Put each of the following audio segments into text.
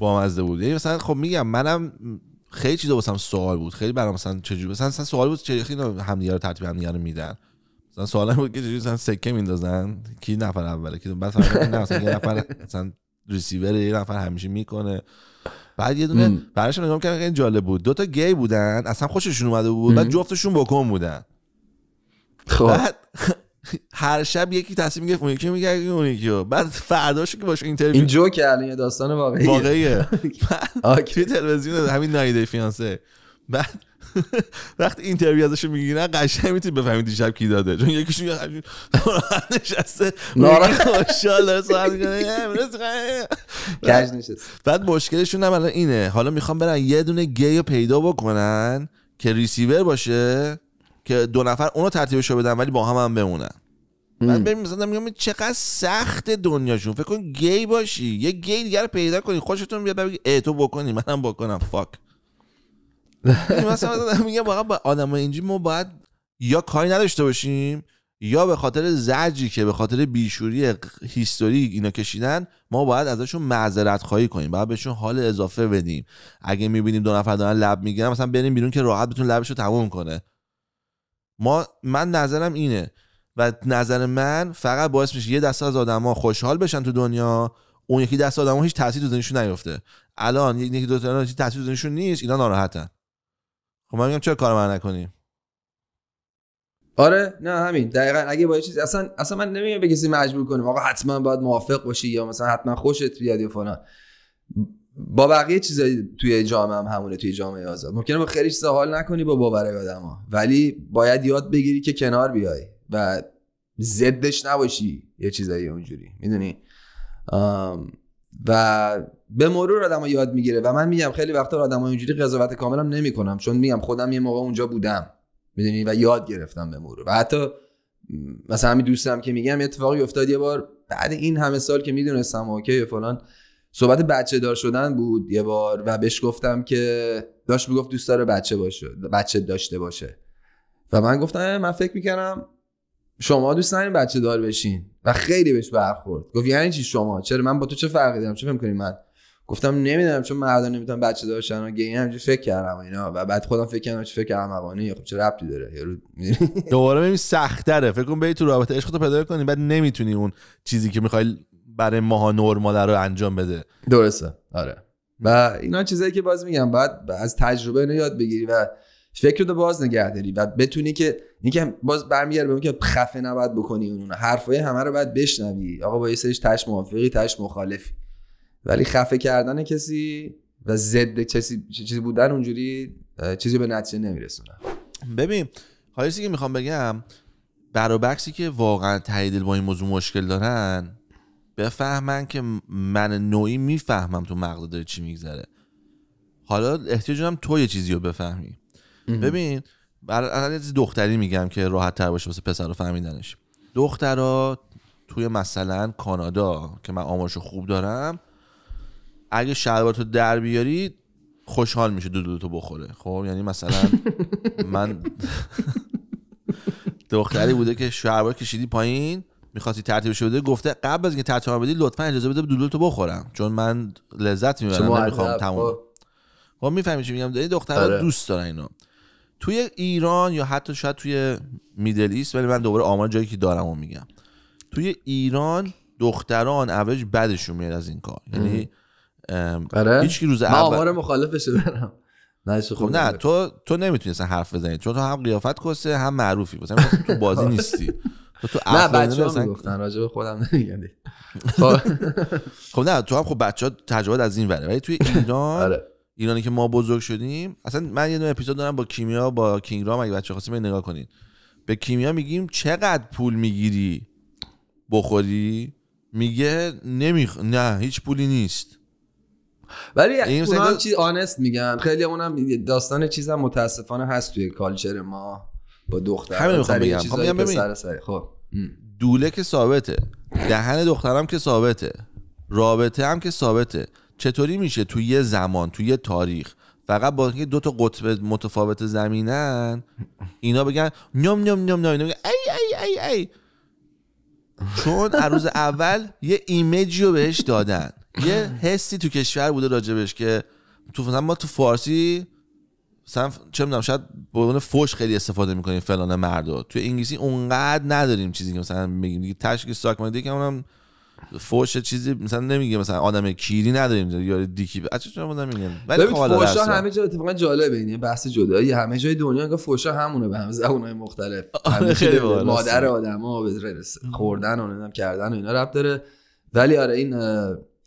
بامزه بود یعنی مثلا خب میگم منم خیلی چیزا واسم سوال بود خیلی برام مثلا چجوری مثلا مثلا سوال بود چه خیلی دیگه رو ترتیب دیگه رو میدن مثلا سوال بود که چجوری مثلا سکه میندازن کی نفر اوله کی بعد مثلا یه نفر مثلا ریسیور یه نفر همیشه میکنه بعد یه دونه براش نگاه کردم خیلی جالب بود دوتا گی بودن اصلا خوششون اومده بود بعد جفتشون بکن بودن خب بعد هر شب یکی تصمیم گرفت اون یکی میگه اون یکی بعد فرداشو که باشه اینترویو این جوک الان یه داستان واقعیه واقعیه توی تلویزیون همین نایده فیانسه بعد وقتی اینترویو ازش میگیرن قشنگ میتونی بفهمی دیشب کی داده چون یکیشون یه نشسته ناراحت خوشحال داره صحبت میکنه کج نشسته بعد مشکلشون هم الان اینه حالا میخوام برن یه دونه گی رو پیدا بکنن که ریسیور باشه که دو نفر اونو ترتیبشو بدن ولی با هم هم بمونن من ببین مثلا میگم چقدر سخت دنیاشون فکر کن گی باشی یه گی دیگه پیدا کنی خوشتون بیاد بگی ای تو بکنی منم بکنم فاک مثلا میگم واقعا با آدم اینجی ما باید یا کاری نداشته باشیم یا به خاطر زجی که به خاطر بیشوری هیستوری اینا کشیدن ما باید ازشون معذرت خواهی کنیم باید بهشون حال اضافه بدیم اگه میبینیم دو نفر دارن لب میگیرن مثلا بریم بیرون که راحت بتون لبشو تموم کنه ما من نظرم اینه و نظر من فقط باعث میشه یه دسته از آدما خوشحال بشن تو دنیا اون یکی دست آدما هیچ تاثیری تو زندگیشون نیفته الان یکی دو تا هیچ تاثیری تو زندگیشون نیست اینا ناراحتن خب من میگم چرا کار من نکنیم آره نه همین دقیقا اگه با یه چیزی اصلا اصلا من نمیگم به کسی مجبور کنیم آقا حتما باید موافق باشی یا مثلا حتما خوشت بیاد یا فلان با بقیه چیزای توی جامعه هم همونه توی جامعه آزاد ممکنه با خیلی چیزا حال نکنی با باورهای آدما ولی باید یاد بگیری که کنار بیای و زدش نباشی یه چیزایی اونجوری میدونی و به مرور آدم یاد میگیره و من میگم خیلی وقتا آدم ها اونجوری قضاوت کاملم نمیکنم چون میگم خودم یه موقع اونجا بودم میدونی و یاد گرفتم به مرور و حتی مثلا همین دوستم که میگم اتفاقی افتاد یه بار بعد این همه سال که میدونستم اوکی فلان صحبت بچه دار شدن بود یه بار و بهش گفتم که داشت میگفت دوست داره بچه باشه بچه داشته باشه و من گفتم من فکر میکردم شما دوست ندارین بچه دار بشین و خیلی بهش برخورد گفت یعنی چی شما چرا من با تو چه فرقی دارم چه فکر من گفتم نمیدونم چون مردا نمیتونن بچه دار شن و گین همینجوری فکر کردم اینا و بعد خودم فکر کردم چه فکر احمقانه خب چه ربطی داره یارو دوباره ببین سخت تره فکر کن بری تو رابطه عشق تو پیدا کنی بعد نمیتونی اون چیزی که میخوای برای ماها نرمال رو انجام بده درسته آره و اینا چیزایی که باز میگم بعد از تجربه یاد بگیری و فکر رو باز نگه داری و بتونی که اینکه باز برمیگرد به که خفه نباید بکنی اون حرفای همه رو باید بشنوی آقا با یه سریش تش موافقی تش مخالفی ولی خفه کردن کسی و ضد چیزی چیزی بودن اونجوری چیزی به نتیجه نمیرسونه ببین حالا که میخوام بگم برابکسی که واقعا تایید با این موضوع مشکل دارن بفهمن که من نوعی میفهمم تو مغز داره چی میگذره حالا احتیاج هم تو یه چیزی رو بفهمی ببین برای دختری میگم که راحت تر باشه واسه پسر رو فهمیدنش دخترها توی مثلا کانادا که من آمارشو خوب دارم اگه تو در بیاری خوشحال میشه دو تو بخوره خب یعنی مثلا من دختری بوده که شلوار کشیدی پایین میخواستی ترتیبش بده گفته قبل از اینکه ترتیب بدی لطفا اجازه بده دو تو بخورم چون من لذت میبرم نمیخوام تموم خب, خب، میفهمی چی میگم یعنی دخترها آره. دوست دارن اینو توی ایران یا حتی شاید توی میدل ایست ولی من دوباره آمار جایی که دارم و میگم توی ایران دختران اوج بدشون میاد از این کار یعنی آره؟ هیچ روز اول آمار مخالفش دارم نه خب نه تو تو نمیتونی اصلا حرف بزنی چون تو هم قیافت کسه هم معروفی مثلا تو بازی نیستی تو تو نه بچه ها میگفتن راجع خودم نمیگن خب. خب نه تو هم خب بچه ها تجربه از این وره ولی توی ایران آره. ایرانی که ما بزرگ شدیم اصلا من یه دونه اپیزود دارم با کیمیا با رام اگه بچه خواستیم نگاه کنین به کیمیا میگیم چقدر پول میگیری بخوری میگه نمیخ... نه هیچ پولی نیست ولی این سنگل... هم چیز آنست میگن خیلی اونم داستان چیزم متاسفانه هست توی کالچر ما با دختر همین میخوام بگم خب ببین خب دوله که ثابته دهن دخترم که ثابته رابطه هم که ثابته چطوری میشه توی یه زمان توی یه تاریخ فقط با اینکه دو تا قطب متفاوت زمینن اینا بگن نم نم نم نم ای ای ای ای ای چون روز اول یه ایمیجی رو بهش دادن یه حسی تو کشور بوده راجبش که تو ما تو فارسی سم چه میدونم شاید به فوش خیلی استفاده میکنیم فلان مردا تو انگلیسی اونقدر نداریم چیزی که مثلا میگیم تشکی ساک که اونم فوش چیزی مثلا نمیگه مثلا آدم کیری نداریم یا دیکی بچه چرا بودم میگن ولی خب فوشا همه جا اتفاقا جالبه اینه یعنی بحث جدایی همه جای دنیا که فوشا همونه به هم زبونای مختلف آره، خیلی مادر آدما به خوردن و نمیدونم کردن و اینا رب داره ولی آره این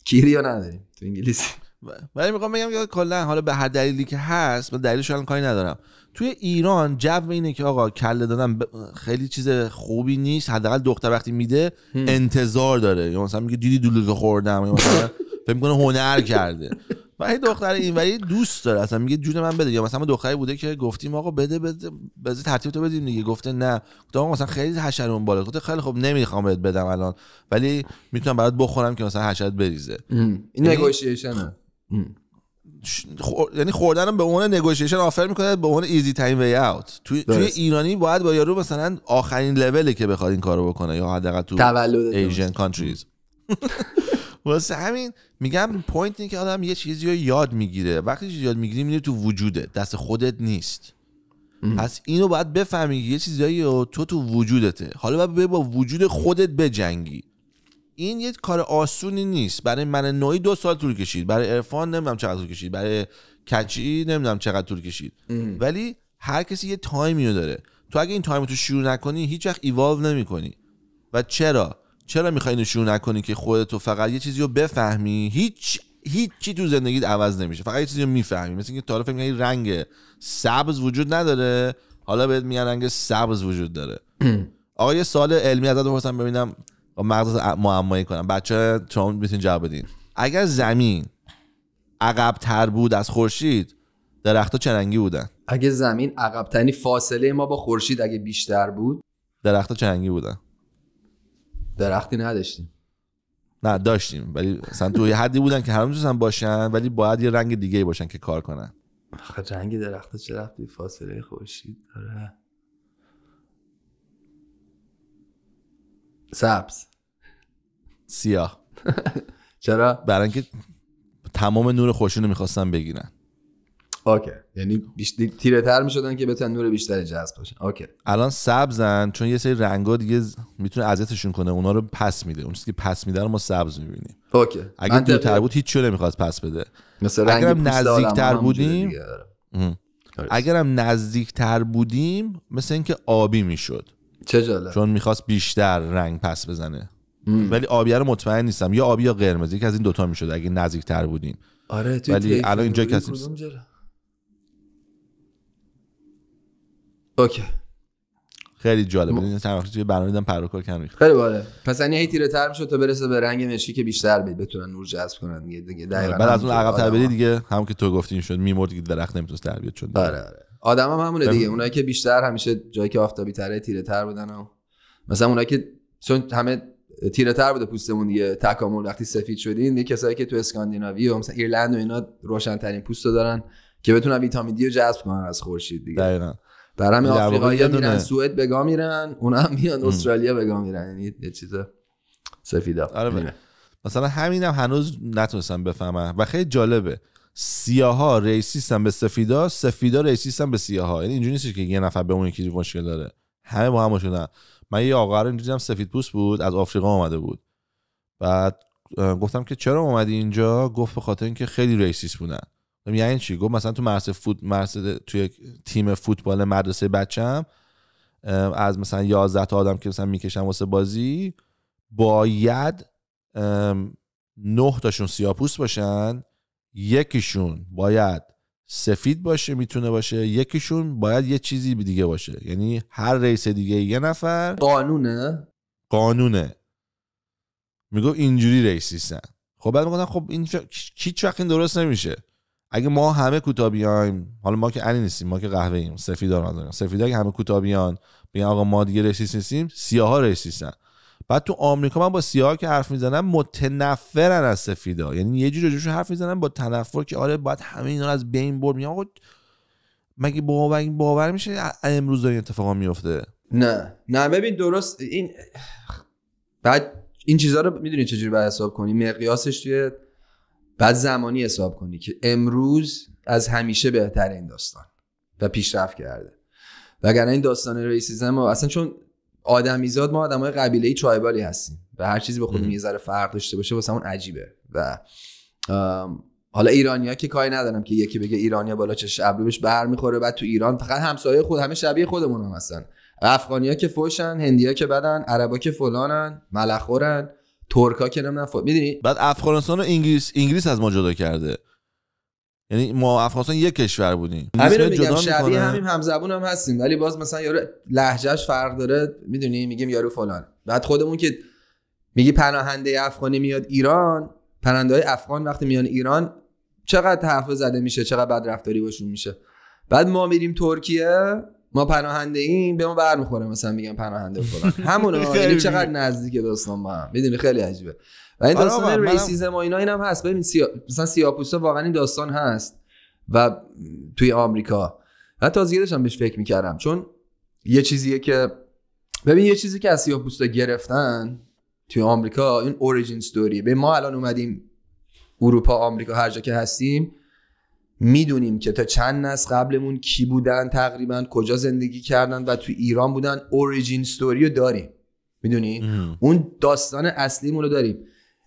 کیری یا نداریم تو انگلیسی ولی میخوام بگم که کلا حالا به هر دلیلی که هست من دلیلش الان کاری ندارم توی ایران جو اینه که آقا کله دادن خیلی چیز خوبی نیست حداقل دختر وقتی میده انتظار داره یا مثلا میگه دیدی دلوزه خوردم یا مثلا فکر میکنه هنر کرده و هی دختر ولی دوست داره اصلا میگه جون من بده یا مثلا دختری بوده که گفتیم آقا بده بده بذار ترتیب تو بدیم دیگه گفته نه گفت آقا مثلا خیلی حشرون بالا گفته خیلی خب نمیخوام بهت بدم الان ولی میتونم برات بخورم که مثلا حشرت بریزه این نگوشیشنه یعنی یعنی خوردن به عنوان نگوشیشن آفر میکنه به عنوان ایزی تایم وی اوت توی, ایرانی باید با یارو مثلا آخرین لولی که بخواد این کارو بکنه یا حداقل تو ایژن کانتریز واسه همین میگم پوینت اینه که آدم یه چیزی رو یاد میگیره وقتی چیزی یاد میگیری میره تو وجوده دست خودت نیست پس اینو باید بفهمی یه چیزایی تو تو وجودته حالا باید با وجود خودت بجنگی این یه کار آسونی نیست برای من نوعی دو سال طول کشید برای عرفان نمیدونم چقدر طول کشید برای کچی نمیدونم چقدر طول کشید ولی هر کسی یه تایمی رو داره تو اگه این تایم تو شروع نکنی هیچ وقت ایوالو نمیکنی و چرا چرا میخوای اینو شروع نکنی که تو فقط یه چیزی رو بفهمی هیچ هیچ چی تو زندگیت عوض نمیشه فقط یه چیزی رو میفهمی مثل اینکه طرف میگه رنگ سبز وجود نداره حالا بهت میگن رنگ سبز وجود داره آقا یه سال علمی ازت بپرسم ببینم و مغزت معمایی کنم بچه شما میتونین جواب بدین اگر زمین عقبتر بود از خورشید درختها چرنگی بودن اگه زمین عقب تنی یعنی فاصله ما با خورشید اگه بیشتر بود درختها چرنگی بودن درختی نداشتیم نه داشتیم ولی مثلا توی حدی بودن که هر میتونستن باشن ولی باید یه رنگ دیگه باشن که کار کنن رنگ درخت چرا فاصله خورشید داره سبز سیاه چرا برای اینکه تمام نور خوشون رو میخواستن بگیرن اوکی یعنی تیره تر میشدن که بتونن نور بیشتری جذب بشن اوکی الان سبزن چون یه سری رنگا دیگه میتونه اذیتشون کنه اونا رو پس میده اون چیزی که پس میده رو ما سبز میبینیم اوکی اگه تر بود هیچ چیزی نمیخواست پس بده مثلا اگرم تر بودیم آره. اگرم تر بودیم مثل اینکه آبی میشد چه جالب چون میخواست بیشتر رنگ پس بزنه ولی آبیه رو مطمئن نیستم یا آبی یا قرمز یکی از این دوتا میشد اگه تر بودین آره توی ولی الان اینجا کسی اوکی خیلی جالب این طرف توی برنامه دیدم پروکار خیلی باله پس یعنی هی تیره تر میشد تا برسه به رنگ نشی که بیشتر بید بتونن نور جذب کنن دیگه بعد از اون عقب تر دیگه همون که تو گفتی شد میمرد که درخت نمیتونست در بیاد آره آره, آره. آدم هم همونه دیگه اونایی که بیشتر همیشه جایی که آفتابی تره تیره تر بودن و مثلا اونایی که چون همه تیره تر بوده پوستمون دیگه تکامل وقتی سفید شدین یه کسایی که تو اسکاندیناوی و مثلا ایرلند و اینا روشن ترین پوستو دارن که بتونن ویتامین دی رو جذب کنن از خورشید دیگه دقیقاً برای همین آفریقایی‌ها میرن سوئد بگا میرن اونا هم میان استرالیا بگا میرن یعنی یه چیز سفیدا آره مثلا همینم هم هنوز نتونستم بفهمم و خیلی جالبه سیاها ریسیستن به سفیدا سفیدا ریسیستن به سیاها یعنی اینجوری نیست که یه نفر به اون یکی مشکل داره همه با هم مشکل من یه آقا رو سفید پوست بود از آفریقا اومده بود بعد گفتم که چرا اومدی اینجا گفت به خاطر اینکه خیلی ریسیست بودن یعنی چی گفت مثلا تو مرس فوت تو توی تیم فوتبال مدرسه بچم از مثلا 11 تا آدم که مثلا میکشن واسه بازی باید 9 تاشون سیاپوس باشن یکیشون باید سفید باشه میتونه باشه یکیشون باید یه چیزی دیگه باشه یعنی هر رئیس دیگه یه نفر قانونه قانونه میگو اینجوری رئیسیستن خب بعد میگن خب این کی این درست نمیشه اگه ما همه کوتاه حالا ما که علی نیستیم ما که قهوه ایم سفیدا رو نداریم سفیدا که همه کوتاه بیان بگن آقا ما دیگه رئیس نیستیم سیاها بعد تو آمریکا من با سیاه که حرف میزنم متنفرن از سفیدا یعنی یه جوری جوش حرف میزنم با تنفر که آره باید همه اینا از بین برد میگم آقا مگه باور باور میشه امروز داره این اتفاقا میفته نه نه ببین درست این بعد این چیزها رو میدونی چجوری باید حساب کنی مقیاسش توی بعد زمانی حساب کنی که امروز از همیشه بهتر این داستان و پیشرفت کرده وگرنه این داستان ریسیزم اصلا چون آدمیزاد ما آدمای قبیله چایبالی هستیم و هر چیزی به خودمون یه ذره فرق داشته باشه واسه اون عجیبه و حالا ایرانیا که کاری ندارم که یکی بگه ایرانیا بالا چش ابروش برمیخوره بعد تو ایران فقط همسایه خود همه شبیه خودمون هم هستن افغانیا که فوشن هندیا که بدن عربا که فلانن ملخورن ترکا که نمیدونم میدونی بعد افغانستان و انگلیس انگلیس از ما جدا کرده یعنی ما افغانستان یک کشور بودیم همین رو میگم همین همزبون هم هستیم ولی باز مثلا یارو لحجهش فرق داره میدونی میگیم یارو فلان بعد خودمون که میگی پناهنده افغانی میاد ایران پناهنده افغان وقتی میان ایران چقدر حرف زده میشه چقدر بد رفتاری باشون میشه بعد ما میریم ترکیه ما پناهنده این به ما برمیخوره مثلا میگن پناهنده فلان همون یعنی خیلی چقدر نزدیک داستان ما هم میدونی خیلی عجیبه و این آره داستان ریسیز ما اینا اینم هست ببین سیا... مثلا سیاپوستا واقعا این داستان هست و توی آمریکا و تازگی داشتم بهش فکر میکردم چون یه چیزیه که ببین یه چیزی که از سیاپوستا گرفتن توی آمریکا این اوریجین استوری به ما الان اومدیم اروپا آمریکا هر جا که هستیم میدونیم که تا چند نسل قبلمون کی بودن تقریبا کجا زندگی کردن و تو ایران بودن اوریجین ستوری رو داریم میدونی اون داستان اصلیمون رو داریم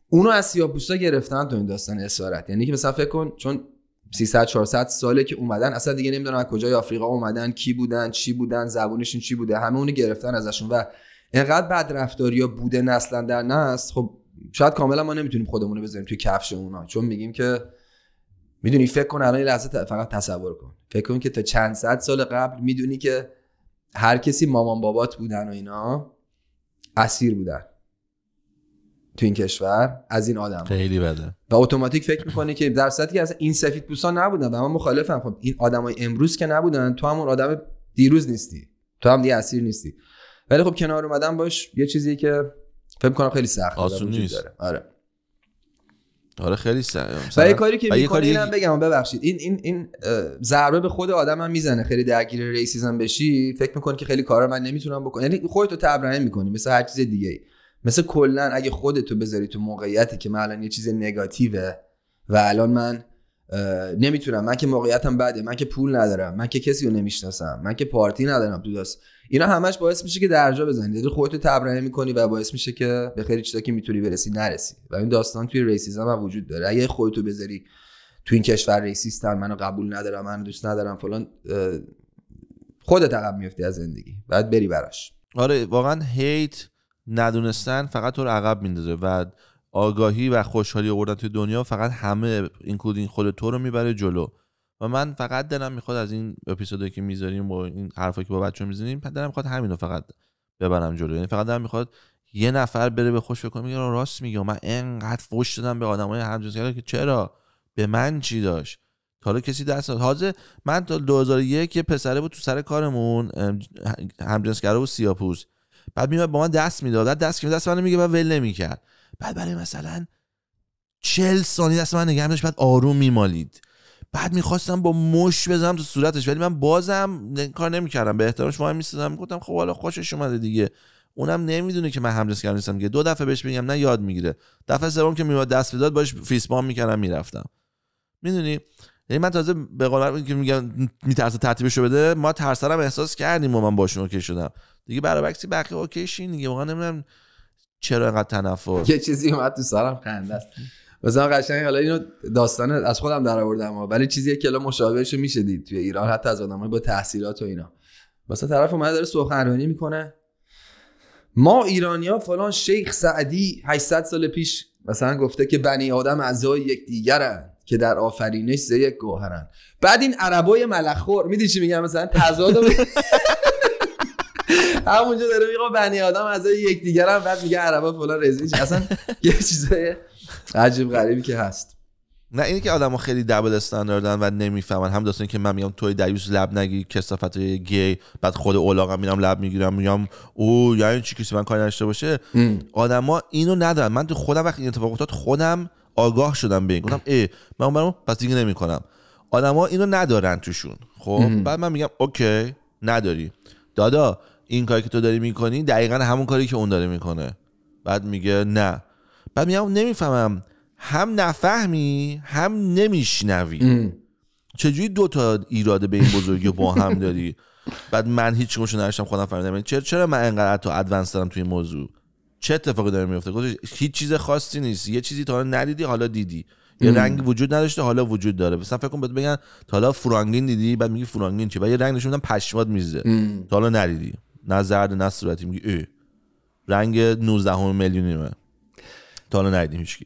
اونو از سیاپوستا گرفتن تو این داستان اسارت یعنی که مثلا فکر کن چون 300 400 ساله که اومدن اصلا دیگه نمیدونن از کجای آفریقا اومدن کی بودن چی بودن زبونشون چی بوده همه اونو گرفتن ازشون و اینقدر بد رفتاریا بوده نسلا در نسل خب شاید کاملا ما نمیتونیم خودمون رو بذاریم توی کفش اونا چون میگیم که میدونی فکر کن الان لحظه فقط تصور کن فکر کن که تا چند صد سال قبل میدونی که هر کسی مامان بابات بودن و اینا اسیر بودن تو این کشور از این آدم خیلی بده و اتوماتیک فکر میکنه که در صدی که از این سفید پوستان نبودن و من مخالفم خب این آدمای امروز که نبودن تو همون آدم دیروز نیستی تو هم دیگه اسیر نیستی ولی خب کنار اومدن باش یه چیزی که فکر کنم خیلی سخت آسون نیست داره. آره آره خیلی سعی و یه کاری که میکنه اینم بگم ببخشید این این این ضربه به خود آدم هم میزنه خیلی درگیر ریسیزم بشی فکر میکنه که خیلی کارا من نمیتونم بکنم یعنی خودتو تبرئه میکنی مثل هر چیز دیگه ای مثل کلا اگه خودتو بذاری تو موقعیتی که من الان یه چیز نگاتیوه و الان من نمیتونم من که موقعیتم بده من که پول ندارم من که کسی رو نمیشناسم من که پارتی ندارم تو داست اینا همش باعث میشه که درجا بزنی یعنی خودت تبرئه میکنی و باعث میشه که به خیلی چیزا که میتونی برسی نرسی و این داستان توی ریسیزم هم وجود داره اگه خودتو بذاری تو این کشور ریسیستن منو قبول ندارم منو دوست ندارم فلان خودت عقب میفتی از زندگی بعد بری براش آره واقعا هیت ندونستن فقط تو رو عقب میندازه بعد آگاهی و خوشحالی آوردن توی دنیا فقط همه اینکلودینگ خود تو رو میبره جلو و من فقط دلم میخواد از این اپیزودی که میذاریم و این حرفا که با بچه میزنیم دلم میخواد همین رو فقط ببرم جلو یعنی فقط دلم میخواد یه نفر بره به خوش بکنه میگه راست میگه من انقدر فوش دادم به آدمای همجنسگرا که چرا به من چی داشت تا حالا کسی دست نداد حاضر من تا 2001 یه پسره بود تو سر کارمون همجنسگرا و سیاپوس بعد میاد با من دست میداد دست که دست منو میگه و ول نمیکرد بعد برای مثلا چل سانی دست من نگه داشت بعد آروم میمالید بعد میخواستم با مش بزنم تو صورتش ولی من بازم کار نمیکردم به احترامش وای میستدم گفتم خب حالا خوشش اومده دیگه اونم نمیدونه که من حمله کردم نیستم دو دفعه بهش میگم نه یاد میگیره دفعه سوم که میواد دست بداد باش فیسبام میکردم میرفتم میدونی یعنی من تازه به قول که میگم میترسه ترتیبشو بده ما ترسرم احساس کردیم و من باشون اوکی شدم دیگه برابکسی بقیه اوکی شین دیگه واقعا نمیدونم چرا اینقدر تنفر یه چیزی اومد تو سرم خنده است مثلا قشنگ حالا اینو داستان از خودم در آوردم ولی چیزی که الان مشابهش رو میشه دید توی ایران حتی از آدمای با تحصیلات و اینا مثلا طرف اومده داره سخنرانی میکنه ما ایرانی ها فلان شیخ سعدی 800 سال پیش مثلا گفته که بنی آدم اعضای یکدیگرن که در آفرینش ز یک گوهرن بعد این عربای ملخور میدی چی میگم مثلا تضاد همونجا داره میگه بنی آدم از یک هم بعد میگه عربا فلان رزیش اصلا یه چیزای عجیب غریبی که هست نه اینه که آدم ها خیلی دبل استانداردن و نمیفهمن هم داستانی که من میام توی دیوس لب نگی کسافت گی بعد خود اولاغم میرم لب میگیرم میام او یا این چی کسی من کاری نداشته باشه آدما اینو ندارن من تو خودم وقتی این اتفاق افتاد خودم آگاه شدم به این گفتم ای من برام پس دیگه نمیکنم آدما اینو ندارن توشون خب بعد من میگم اوکی نداری دادا این کاری که تو داری میکنی دقیقا همون کاری که اون داره میکنه بعد میگه نه بعد میگم نمیفهمم هم نفهمی هم نمیشنوی چجوری دو تا ایراده به این بزرگی با هم داری بعد من هیچ کمشو نداشتم خودم فهمیدم یعنی چرا چرا من انقدر تو ادوانس دارم توی این موضوع چه اتفاقی داره میفته گفت هیچ چیز خاصی نیست یه چیزی تا حالا ندیدی حالا دیدی یه رنگ وجود نداشته حالا وجود داره مثلا فکر کن بهت بگن تا حالا فرانگین دیدی بعد میگی فرانگین چی؟ بعد یه رنگ نشون میدن پشمات میزه تا حالا ندیدی نه زرد نه صورتی رنگ 19 میلیونی تا حالا ندیدیم هیچکی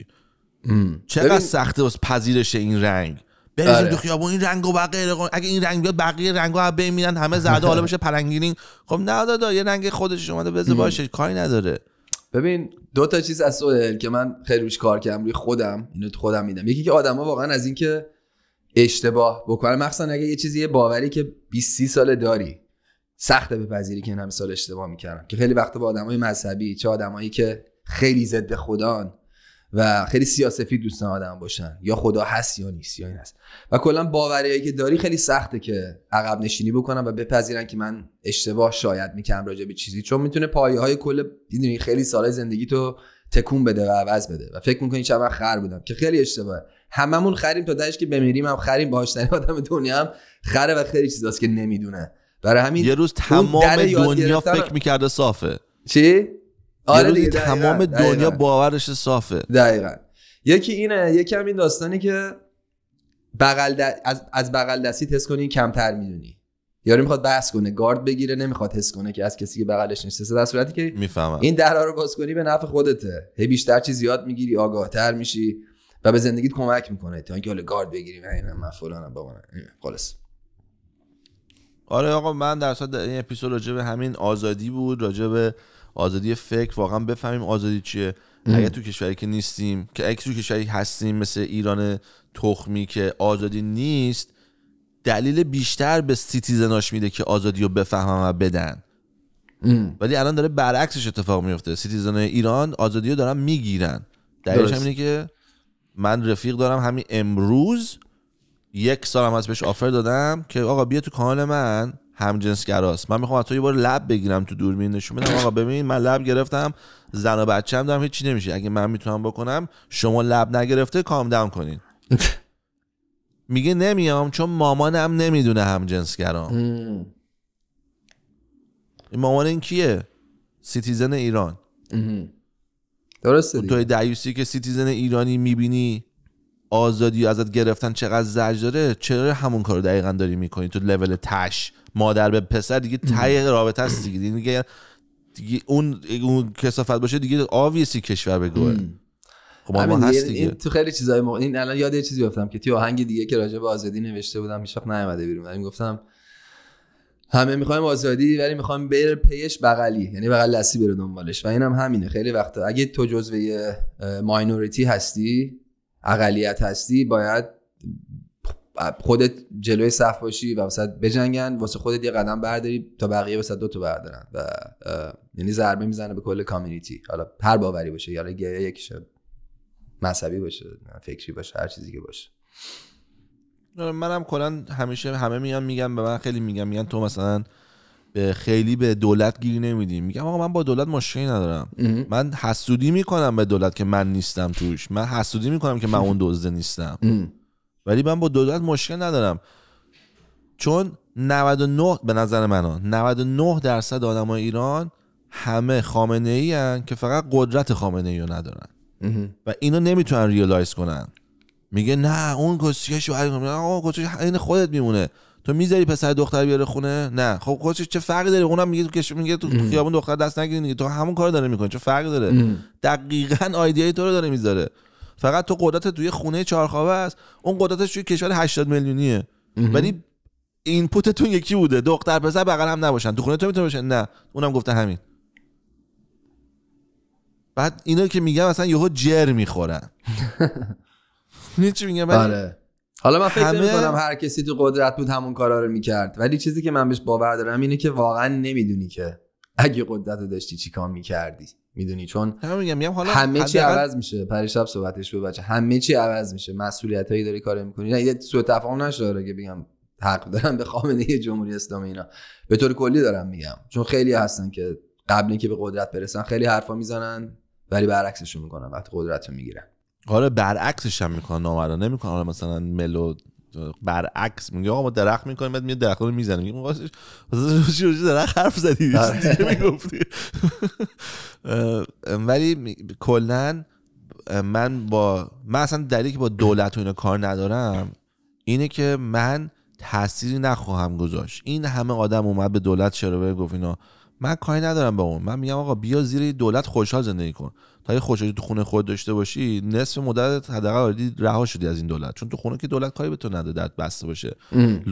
چقدر ببین... سخته واسه پذیرش این رنگ بریم آره. تو خیابون این رنگو بقیه اگه این رنگ بیاد بقیه رنگا هم ببینن همه زرد حالا بشه پرنگیرین خب نه دادا یه رنگ خودش اومده بذار باشه کاری نداره ببین دو تا چیز از سوهل که من خیلی روش کار کردم روی خودم اینو تو خودم میدم یکی که آدما واقعا از اینکه اشتباه بکنه مخصوصا اگه یه چیزی باوری که 20 30 ساله داری سخته بپذیری که این همه سال اشتباه میکردم که خیلی وقت با آدمای مذهبی چه آدمایی که خیلی ضد خدان و خیلی سیاسفی دوستان آدم باشن یا خدا هست یا نیست یا این هست و کلا باوریایی که داری خیلی سخته که عقب نشینی بکنم و بپذیرن که من اشتباه شاید میکنم راجع به چیزی چون میتونه پایه های کل دیدونی خیلی سال زندگی تو تکون بده و عوض بده و فکر میکنی شب خر بودم که خیلی اشتباه هممون خریم تا داش که بمیریم هم خریم باهاش آدم دنیا هم خره و خیلی چیزاست که نمیدونه برای همین یه روز آره تمام دنیا فکر میکرده صافه چی؟ آره یه تمام دنیا باورش صافه دقیقا یکی اینه یکی هم این داستانی که بغل از, از بغل دستی تست کنی کمتر میدونی یارو میخواد بس کنه گارد بگیره نمیخواد حس کنه که از کسی که بغلش نشسته در صورتی که میفهمم این درها رو باز کنی به نفع خودته هی بیشتر چیز یاد میگیری تر میشی و به زندگیت کمک میکنه تا اینکه حالا گارد بگیری و اینا من فلانم بابا خلاص آره آقا من در صد این اپیزود راجع به همین آزادی بود راجع به آزادی فکر واقعا بفهمیم آزادی چیه ام. اگه تو کشوری که نیستیم که اگه تو کشوری هستیم مثل ایران تخمی که آزادی نیست دلیل بیشتر به سیتیزناش میده که آزادی رو بفهمن و بدن ولی الان داره برعکسش اتفاق میفته سیتیزن ایران آزادی رو دارن میگیرن دلیلش اینه که من رفیق دارم همین امروز یک سال هم از بهش آفر دادم که آقا بیا تو کانال من هم همجنسگراست من میخوام از تو یه بار لب بگیرم تو دوربین نشون بدم آقا ببین من لب گرفتم زن و بچه‌م دارم هیچی نمیشه اگه من میتونم بکنم شما لب نگرفته کام داون کنین میگه نمیام چون مامانم نمیدونه همجنسگرام این مامان این کیه سیتیزن ایران درسته توی دیوسی که سیتیزن ایرانی میبینی آزادی ازت گرفتن چقدر زجر داره چرا همون کارو دقیقا داری میکنی تو لول تش مادر به پسر دیگه تای رابطه است یعنی دیگه دیگه, اون اون کسافت باشه دیگه آویسی کشور به خب ما هست دیگه این تو خیلی چیزای موقع این الان یاد یه چیزی گفتم که تو آهنگ دیگه که راجع به آزادی نوشته بودم هیچ وقت نیومده بیرون ولی گفتم همه میخوایم آزادی ولی میخوایم بیر پیش بغلی یعنی بغل لسی بره دنبالش و اینم همینه خیلی وقتا اگه تو جزوه ماینوریتی هستی اقلیت هستی باید خودت جلوی صف باشی و وسط بجنگن واسه خودت یه قدم برداری تا بقیه وسط دو تا بردارن و یعنی ضربه میزنه به کل کامیونیتی حالا هر باوری باشه یا یعنی یکیشه، مذهبی باشه فکری باشه هر چیزی که باشه منم کلا همیشه همه میان میگم به من خیلی میگن میگن تو مثلا به خیلی به دولت گیر نمیدیم میگم آقا من با دولت مشکلی ندارم من حسودی میکنم به دولت که من نیستم توش من حسودی میکنم که من اون دزده نیستم ولی من با دولت مشکل ندارم چون 99 به نظر من 99 درصد های ایران همه خامنه ای هن که فقط قدرت خامنه ای رو ندارن و اینو نمیتونن ریالایز کنن میگه نه اون کسیش این خودت میمونه تو میذاری پسر دختر بیاره خونه نه خب خودش چه فرقی داره اونم میگه تو کش میگه تو خیابون دختر دست نگیری تو همون کار داره میکنه چه فرق داره دقیقا دقیقاً آیدیای تو رو داره میذاره فقط تو قدرت توی خونه چهارخوابه است اون قدرتش توی کشور 80 میلیونیه ولی اینپوتتون یکی بوده دختر پسر بغل هم نباشن تو خونه تو میتونه باشه نه اونم گفته همین بعد اینا که میگم اصلا یهو جر میخورن چی میگم آره. حالا من فکر همه... کنم هر کسی تو قدرت بود همون کارا رو میکرد ولی چیزی که من بهش باور دارم اینه که واقعا نمیدونی که اگه قدرت رو داشتی چیکار میکردی میدونی چون میگم میگم حالا همه چی عوض, عوض میشه پریشب صحبتش بود بچه همه چی عوض میشه مسئولیت هایی داری کار میکنی نه یه سوء تفاهم نشه آره که بگم حق دارم به خامنه جمهوری اسلامی اینا به طور کلی دارم میگم چون خیلی هستن که قبل اینکه به قدرت برسن خیلی حرفا میزنن ولی برعکسش میکنن وقتی قدرت رو میگیرن آره برعکسش هم میکنن نامرانه میکنن آره مثلا ملو برعکس میگه آقا ما درخت میکنیم بعد میاد درخت رو میزنه میگه واسه چی درخت حرف زدی آره. میگفتی ولی کلا من با من اصلا دلیلی که با دولت و اینا کار ندارم اینه که من تأثیری نخواهم گذاشت این همه آدم اومد به دولت شروع گفت اینا من کاری ندارم به اون من میگم آقا بیا زیر دولت خوشحال زندگی کن تا یه خوشحالی تو خونه خود داشته باشی نصف مدت حداقل آردی رها شدی از این دولت چون تو خونه که دولت کاری به تو نده بسته باشه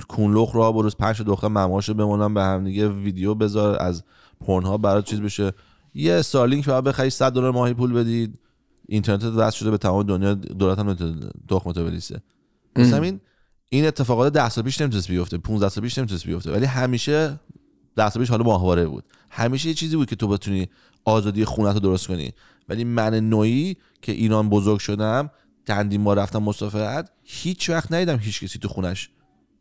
کونلخ را بروز پنج دختر مماشه بمونم به هم دیگه ویدیو بذار از ها برات چیز بشه یه سالینگ که بخری 100 دلار ماهی پول بدید اینترنت دست شده به تمام دنیا دولت هم تخم تو بلیسه این این اتفاقات 10 سال پیش نمیتونست بیفته 15 سال پیش نمیتونست بیفته ولی همیشه 10 سال پیش حالا ماهواره بود همیشه یه چیزی بود که تو بتونی آزادی خونت رو درست کنی ولی من نوعی که ایران بزرگ شدم چندین ما رفتم مسافرت هیچ وقت ندیدم هیچ کسی تو خونش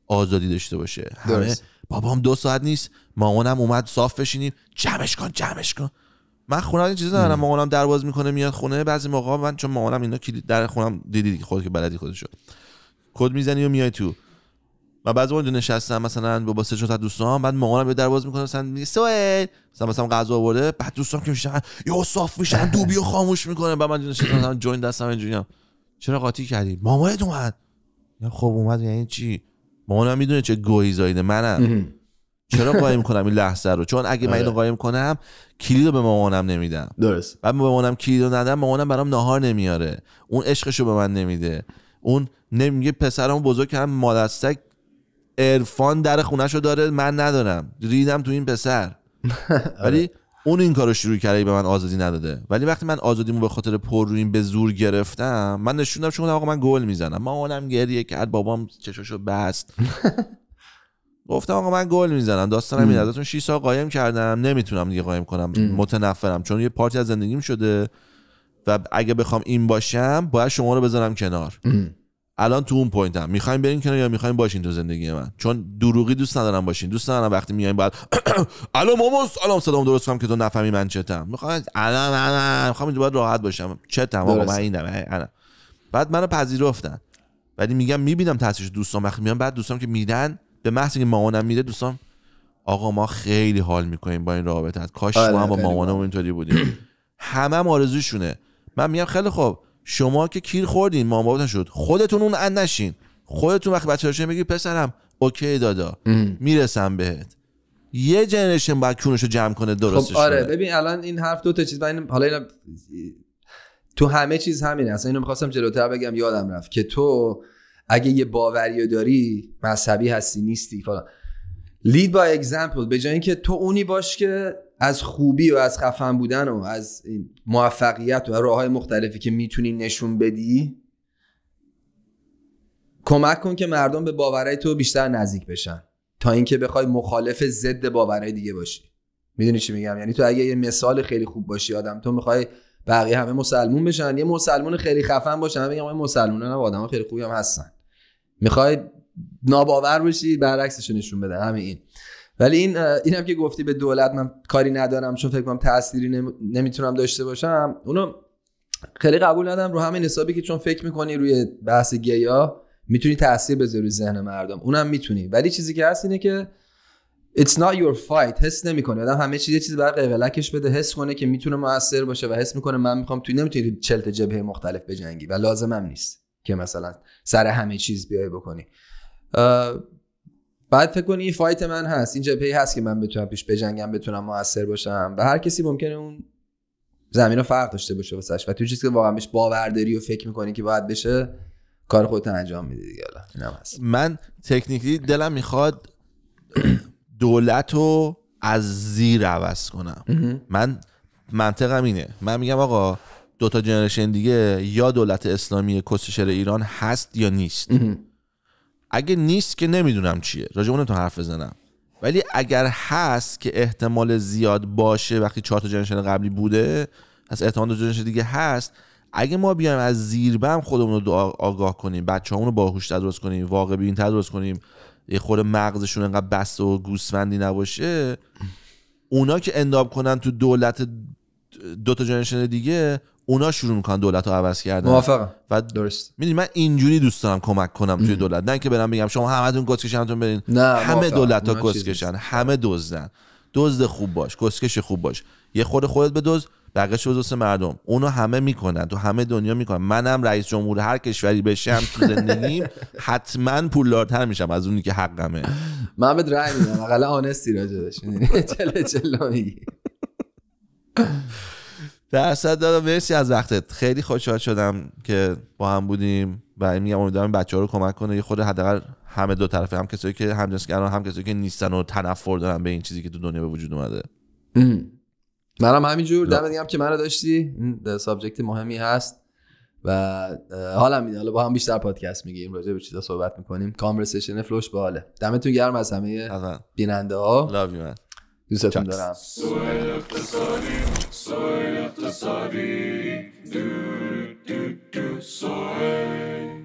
آزادی داشته باشه همه بابام دو ساعت نیست مامانم اومد صاف بشینیم جمعش کن جمعش کن من خونه این چیزی ندارم مامانم درواز میکنه میاد خونه بعضی موقع من چون مامانم اینا کلید در خونم دیدی خود که بلدی شد کد میزنی و میای تو و بعضی اونجا نشستم مثلا با سه تا دوستان بعد مامانم یه درواز میکنه مثلا میگه سوئد مثلا مثلا غذا آورده بعد دوستان که میشن یا صاف میشن دوبیو خاموش میکنه بعد من نشستم مثلا جوین دستم اینجوریام چرا قاطی کردی مامانت اومد یعنی خب اومد یعنی چی مامانم میدونه چه گویی زایده منم چرا قایم کنم این لحظه رو چون اگه من اینو آره. قایم کنم کلیدو به مامانم نمیدم درست بعد به مامانم کلیدو ندم مامانم برام نهار نمیاره اون عشقشو به من نمیده اون نمیگه پسرم بزرگ هم مادستک عرفان در شو داره من ندارم ریدم تو این پسر ولی آره. اون این کارو شروع کرده به من آزادی نداده ولی وقتی من آزادیمو به خاطر پر رویم به زور گرفتم من نشوندم چون آقا من گل میزنم مامانم گریه کرد بابام چشاشو بست گفتم آقا من گل میزنم داستانم این ازتون 6 سال قایم کردم نمیتونم دیگه قایم کنم متنفرم چون یه پارتی از زندگیم شده و اگه بخوام این باشم باید شما رو بذارم کنار الان تو اون پوینت هم میخوایم بریم کنار یا میخوایم باشین تو زندگی من چون دروغی دوست ندارم باشین دوست ندارم وقتی میایم بعد الان ماما الان سلام درست کنم که تو نفهمی من چتم میخوام الان الان میخوام باید راحت باشم چتم آقا من اینم بعد منو پذیرفتن ولی میگم میبینم تاثیرش دوستان وقتی میان بعد دوستان که میدن به محض اینکه مامانم میره دوستان آقا ما خیلی حال میکنیم با این رابطت کاش آره، ما هم با مامانم اینطوری بودیم همه آرزوشونه من میگم خیلی خوب شما که کیر خوردین مام شد خودتون اون ان نشین خودتون وقتی بچه میگی بگی پسرم اوکی دادا میرسم بهت یه جنریشن باید کونش رو جمع کنه درستش خب آره ببین الان این حرف دو تا چیز من حالا اینا تو همه چیز همینه اصلا اینو میخواستم جلوتر بگم یادم رفت که تو اگه یه باوری داری مذهبی هستی نیستی فلان لید با اگزمپل به جای اینکه تو اونی باش که از خوبی و از خفن بودن و از موفقیت و راه مختلفی که میتونی نشون بدی کمک کن که مردم به باورهای تو بیشتر نزدیک بشن تا اینکه بخوای مخالف ضد باورهای دیگه باشی میدونی چی میگم یعنی تو اگه یه مثال خیلی خوب باشی آدم تو میخوای بقیه همه مسلمون بشن یه مسلمون خیلی خفن باشن بگم میگم مسلمونا نه آدم خیلی خوبی هم هستن میخوای ناباور بشی برعکسش نشون بده همین این ولی این اینم که گفتی به دولت من کاری ندارم چون فکر کنم تأثیری نمیتونم داشته باشم اونو خیلی قبول ندارم رو همین حسابی که چون فکر میکنی روی بحث گیا میتونی تاثیر بذاری روی ذهن مردم اونم میتونی ولی چیزی که هست اینه که it's not your fight حس نمیکنه آدم همه چیز یه چیز برای قیقلکش بده حس کنه که میتونه موثر باشه و حس میکنه من میخوام توی نمیتونی چلت جبهه مختلف بجنگی و لازمم نیست که مثلا سر همه چیز بیای بکنی بعد فکر کنی فایت من هست این جبهه هست که من بتونم پیش بجنگم بتونم موثر باشم و هر کسی ممکنه اون زمین رو فرق داشته باشه واسش و تو چیزی که واقعا بهش باورداری و فکر میکنی که باید بشه کار خودت انجام میدی دیگه من تکنیکلی دلم میخواد دولت رو از زیر عوض کنم من منطقم اینه من میگم آقا دوتا جنریشن دیگه یا دولت اسلامی کسشر ایران هست یا نیست اگه نیست که نمیدونم چیه راجع اون تو حرف بزنم ولی اگر هست که احتمال زیاد باشه وقتی چهار تا جنریشن قبلی بوده از احتمال دو جنریشن دیگه هست اگه ما بیایم از زیربم خودمون رو آگاه کنیم بچه‌هامون رو باهوش درست کنیم واقع بین تدرست کنیم یه خورده مغزشون انقدر بس و گوسفندی نباشه اونا که انداب کنن تو دولت دو تا جنریشن دیگه اونا شروع میکنن دولت رو عوض کردن موافقم و درست میدونی من اینجوری دوست دارم کمک کنم توی دولت نه که برم بگم شما همتون گسکشنتون برین نه همه دولت ها گسکشن همه دزدن دزد خوب باش گسکش خوب باش یه خود خودت به دزد بقیه شو مردم اونو همه میکنن تو همه دنیا میکنن منم رئیس جمهور هر کشوری بشم تو زندگیم حتما پولدارتر میشم از اونی که حقمه من بهت میدم حداقل آنستی راجع چله چله میگی درصد دادم مرسی از وقتت خیلی خوشحال شدم که با هم بودیم و میگم امیدوارم بچه ها رو کمک کنه یه خود حداقل همه دو طرفه هم کسایی که همجنسگران هم کسایی که نیستن و تنفر دارن به این چیزی که تو دنیا به وجود اومده منم همینجور دم میگم که منو داشتی سابجکت مهمی هست و حالا میده حالا با هم بیشتر پادکست میگیم راجع به چیزا صحبت میکنیم کانورسیشن فلوش باله دمتون گرم از همه بیننده ها Zatem Chucks. da. Soy